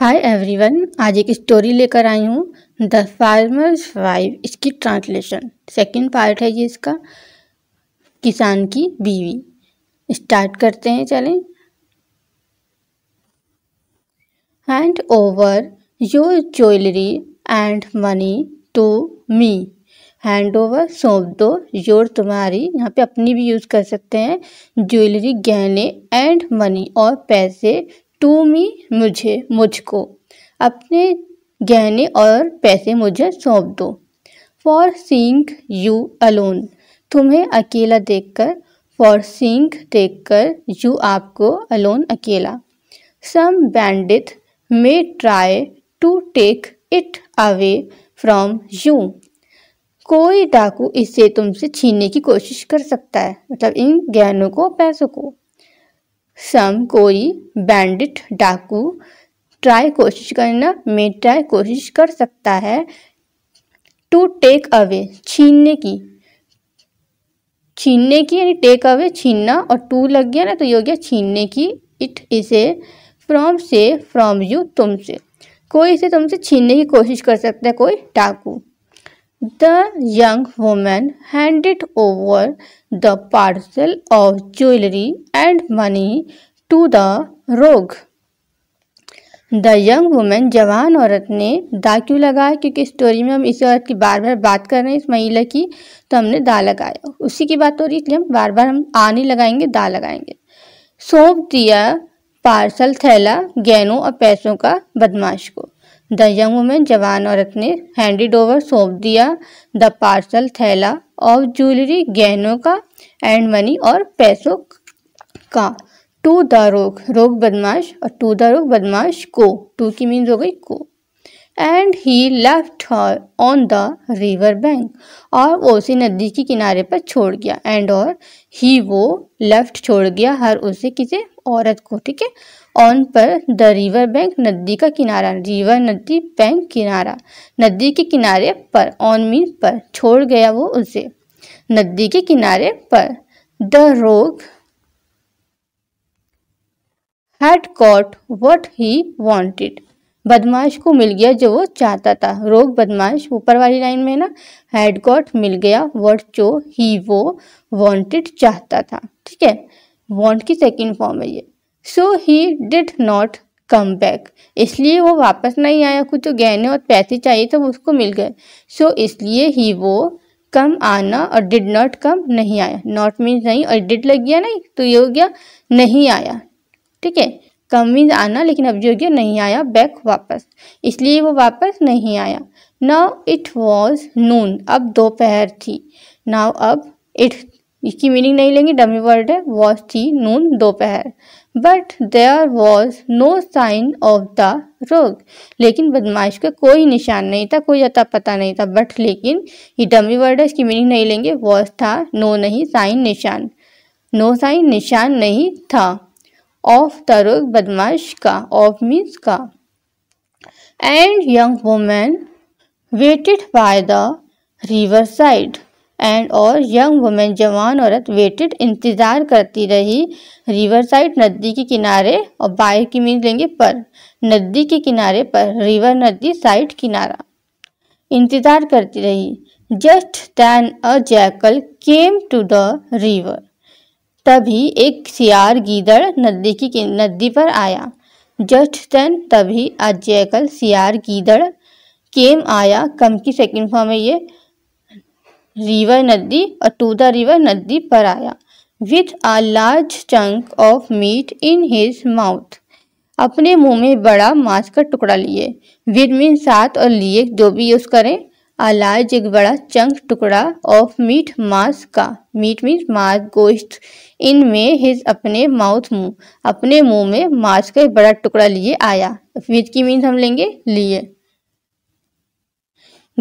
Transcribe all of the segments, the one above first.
Hi everyone आज एक story लेकर आई हूँ द फार्मर्स वाइफ इसकी ट्रांसलेशन सेकंड पार्ट है ये इसका किसान की बीवी स्टार्ट करते हैं चलें hand over your jewellery and money to me hand over सौंप दो योर तुम्हारी यहाँ पे अपनी भी यूज़ कर सकते हैं ज्वेलरी गहने एंड मनी और पैसे टू मी मुझे मुझको अपने गहने और पैसे मुझे सौंप दो फॉर सींग यू अलोन तुम्हें अकेला देखकर फॉर सींग देखकर यू आपको अलोन अकेला some bandit may try to take it away from you कोई डाकू इसे तुमसे छीनने की कोशिश कर सकता है मतलब इन गहनों को पैसों को सम कोई बैंडिट डाकू ट्राई कोशिश करना में ट्राई कोशिश कर सकता है टू टेक अवे छीनने की छीनने की यानी टेक अवे छीनना और टू लग गया ना तो ये हो गया छीनने की इट इसे फ्रॉम से फ्रॉम यू तुमसे कोई इसे तुमसे छीनने की कोशिश कर सकता है कोई डाकू The young woman handed over the parcel of jewelry and money to the rogue. The young women जवान औरत ने दा क्यों लगाया क्योंकि स्टोरी में हम इसी औरत की बार बार बात कर रहे हैं इस महिला की तो हमने दा लगाया उसी की बात हो रही इसलिए हम बार बार हम आ नहीं लगाएंगे दा लगाएंगे सौंप दिया पार्सल थैला गहनों और पैसों का बदमाश को द यंग वुमेन जवान औरत ने हैंडेड ओवर सौंप दिया द पार्सल थैला ऑफ ज्वेलरी गहनों का एंड मनी और पैसों का टू द रोक रोग बदमाश और टू द रोग बदमाश को टू की मीन्स हो गई को and he left her on the river bank और उसी नदी के किनारे पर छोड़ गया एंड और ही वो लेफ्ट छोड़ गया हर उसे किसे औरत को ठीक है ऑन पर द रिवर बैंक नदी का किनारा रिवर नदी बैंक किनारा नदी के किनारे पर ऑन मीन पर छोड़ गया वो उसे नदी के किनारे पर the rogue had caught what he wanted बदमाश को मिल गया जो वो चाहता था रोग बदमाश ऊपर वाली लाइन में ना हैड कॉट मिल गया वट जो ही वो वांटेड चाहता था ठीक है वॉन्ट की सेकेंड फॉर्म है ये so he did not come back इसलिए वो वापस नहीं आया कुछ जो तो गहने और पैसे चाहिए तो उसको मिल गए सो so, इसलिए ही वो कम आना और डिड नॉट कम नहीं आया नॉट मीन्स नहीं और डिड लग गया नहीं तो ये हो गया नहीं आया ठीक है कम मीन्स आना लेकिन अब जो हो गया नहीं आया बैक वापस इसलिए वो वापस नहीं आया नाउ इट वॉज नून अब दोपहर थी नाउ अब इट इसकी मीनिंग नहीं लेंगे डमी वर्ड है वॉज थी नून दोपहर but there was no sign of the rogue लेकिन बदमाश का कोई निशान नहीं था कोई अता पता नहीं था बट लेकिन ये डमी वर्ड है इसकी मीनिंग नहीं लेंगे वॉज था नो नहीं साइन निशान नो साइन निशान नहीं था ऑफ द रोग बदमाश का ऑफ मीन्स का and young women waited by the river side and और यंग वुमेन जवान औरत वेटेड इंतज़ार करती रही रिवर साइड नदी के किनारे और बाहर की मीन लेंगे पर नदी के किनारे पर रिवर नदी साइड किनारा इंतज़ार करती रही just then a jackal came to the river तभी एक सियार गीदड़ नदी की नदी पर आया जस्ट दैन तभी अ जैकल सियार गीदड़ केम आया कम की सेकंड फॉर्म है ये रिवर नदी or to रिवर नदी पर आया with a chunk of meat in his mouth अपने मुंह में बड़ा मांस का टुकड़ा लिए विद मीन साथ और लिए जो भी यूज करें आ लार्ज एक बड़ा चंक टुकड़ा ऑफ मीट मांस का मीट मीन मांस गोश्त इन में हिज अपने माउथ मुंह अपने मुंह में मांस का एक बड़ा टुकड़ा लिए आया विद की मीन्स हम लेंगे लिए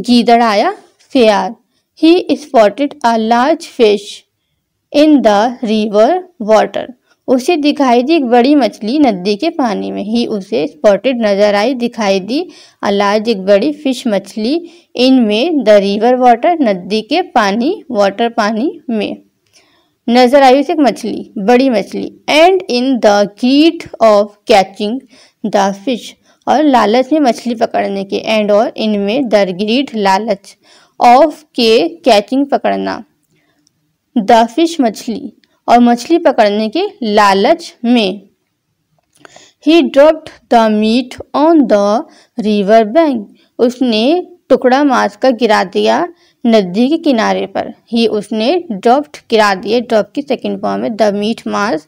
गीदड़ आया there he spotted a large fish in the river water उसे दिखाई दी एक बड़ी मछली नदी के पानी में ही उसे स्पॉटेड नजर आई दिखाई दी अलाज एक बड़ी फिश मछली इन में द रिवर वाटर नदी के पानी वाटर पानी में नजर आई उसे एक मछली बड़ी मछली and in the greed of catching the fish और लालच में मछली पकड़ने के एंड और इनमें द ग्रीट लालच ऑफ के कैचिंग पकड़ना द फिश मछली और मछली पकड़ने के लालच में he dropped the meat on the river bank उसने टुकड़ा मांस का गिरा दिया नदी के किनारे पर ही उसने ड्रॉप्ड गिरा दिए ड्रॉप की सेकेंड फॉर्म में द मीट मांस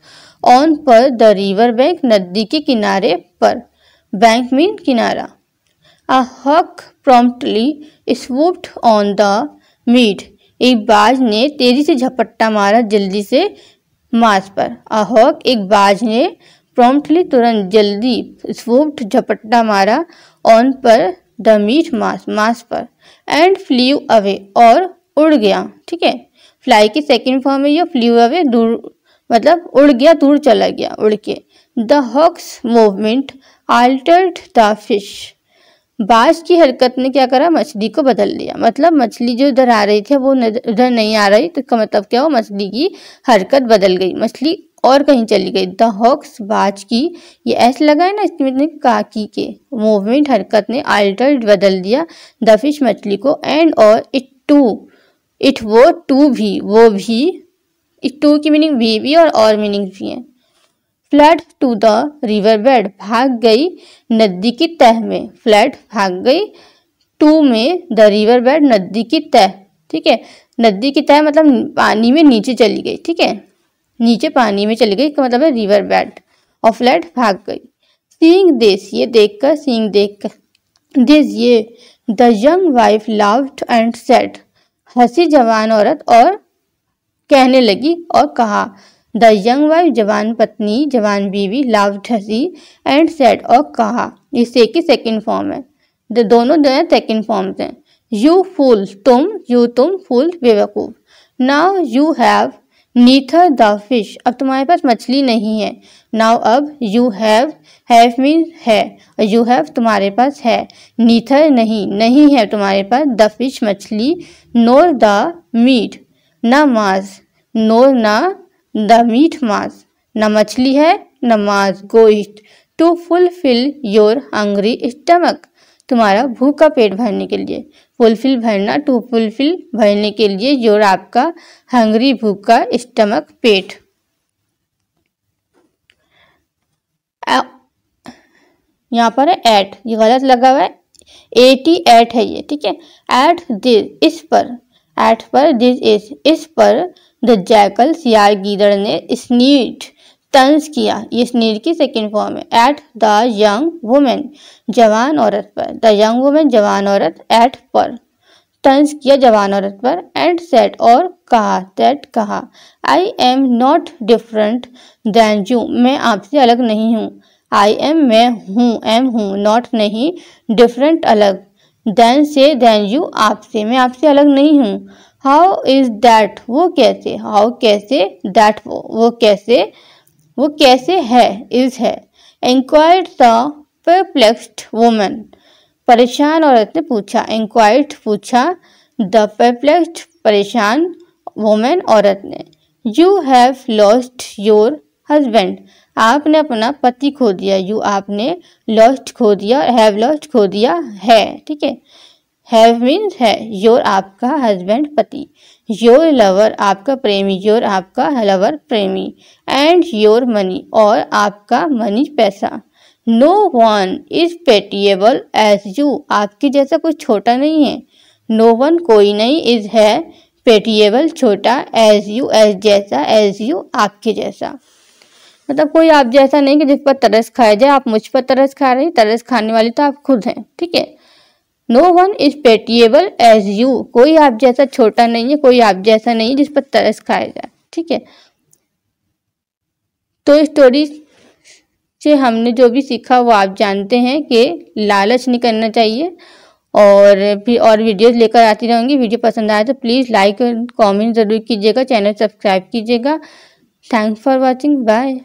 ऑन पर द रिवर बैंक नदी के किनारे पर बैंक मीन किनारा a hawk promptly swooped on the meat एक बाज ने तेजी से झपट्टा मारा जल्दी से मांस पर अ हक एक बाज ने प्रॉम्प्टली तुरंत जल्दी स्वूप्ड झपट्टा मारा ऑन पर द मीट मांस मांस पर एंड फ्ल्यू अवे और उड़ गया ठीक है फ्लाई की सेकेंड फॉर्म है यह फ्ल्यू अवे दूर मतलब उड़ गया दूर चला गया उड़ के the hawk's movement altered the fish बाज की हरकत ने क्या करा मछली को बदल लिया मतलब मछली जो उधर आ रही थी वो उधर नहीं आ रही तो इसका मतलब क्या हो मछली की हरकत बदल गई मछली और कहीं चली गई द हॉक्स बाज की ये ऐसे लगा है ना इसमें ने काकी के मूवमेंट हरकत ने आल्टर बदल दिया द फिश मछली को एंड और इट टू इट वो टू भी वो भी इट टू की मीनिंग भी, भी और और मीनिंग भी हैं fled to the river bed भाग गई नदी की तह में फ्लड भाग गई टू में द रिवर बेड नदी की तह ठीक है नदी की तह मतलब पानी में नीचे चली गई ठीक है नीचे पानी में चली गई मतलब है रिवर बेड और फ्लड भाग गई सींग देश ये देख कर सींग देख कर देश ये the young wife laughed and said हंसी जवान औरत और कहने लगी और कहा द यंग वाइफ जवान पत्नी जवान बीवी लाव ठसी एंड सेट और कहा इसे की सेकंड फॉर्म है द दोनों जो है सेकंड फॉर्म्स हैं यू फूल तुम यू तुम फूल बेवकूफ़ now you have neither the fish अब तुम्हारे पास मछली नहीं है नाव अब यू हैव हैव मीन है यू हैव तुम्हारे पास है नीथर नहीं नहीं है तुम्हारे पास द फिश मछली नोर द मीट ना मांस नोर ना द मीट मास न मछली है न मास गोश्त to fulfil your hungry stomach तुम्हारा भूख का पेट भरने के लिए फुलफिल भरना टू फुलफिल भरने के लिए योर आपका हंग्री भूख का स्टमक पेट यहाँ पर है एट ये गलत लगा हुआ है एटी एट है ये ठीक है एट दिस इस पर एट पर दिस इज इस पर द जैकल सियार गीदड़ ने स्नीट तंज किया ये स्नीर की सेकेंड फॉर्म है एट द यंग वुमेन जवान औरत पर द यंग वुमेन जवान औरत एट पर तंज किया जवान औरत पर एंड सेट और कहा सेट कहा I am not different than you मैं आपसे अलग नहीं हूँ आई एम मैं हूँ एम हूँ नॉट नहीं डिफरेंट अलग देन से देन यू आपसे मैं आपसे अलग नहीं हूँ हाउ इज़ दैट वो कैसे हाउ कैसे दैट वो वो कैसे वो कैसे है इज़ है इंक्वायर्ड द परप्लेक्सड वोमन परेशान औरत ने पूछा इंक्वायर्ड पूछा द परप्लेक्सड परेशान वोमेन औरत ने you have lost your husband आपने अपना पति खो दिया यू आपने लॉस्ट खो दिया हैव लॉस्ट खो दिया है ठीक है हैव मीन्स है योर आपका हस्बैंड पति योर लवर आपका प्रेमी योर आपका लवर प्रेमी एंड योर मनी और आपका मनी पैसा no one is pitiable as you आपके जैसा कोई छोटा नहीं है नो no वन कोई नहीं इज है पेटीएबल छोटा एज यू एज जैसा एज यू आपके जैसा मतलब कोई आप जैसा नहीं कि जिस पर तरस खाया जाए आप मुझ पर तरस खा रहे हैं तरस खाने वाली तो आप खुद हैं ठीक है no one is pitiable as you कोई आप जैसा छोटा नहीं है कोई आप जैसा नहीं जिस पर तरस खाया जाए ठीक है तो स्टोरी से हमने जो भी सीखा वो आप जानते हैं कि लालच नहीं करना चाहिए और भी और वीडियोस लेकर आती रहूँगी वीडियो पसंद आए तो प्लीज़ लाइक और कमेंट ज़रूर कीजिएगा चैनल सब्सक्राइब कीजिएगा थैंक्स फॉर वाचिंग बाय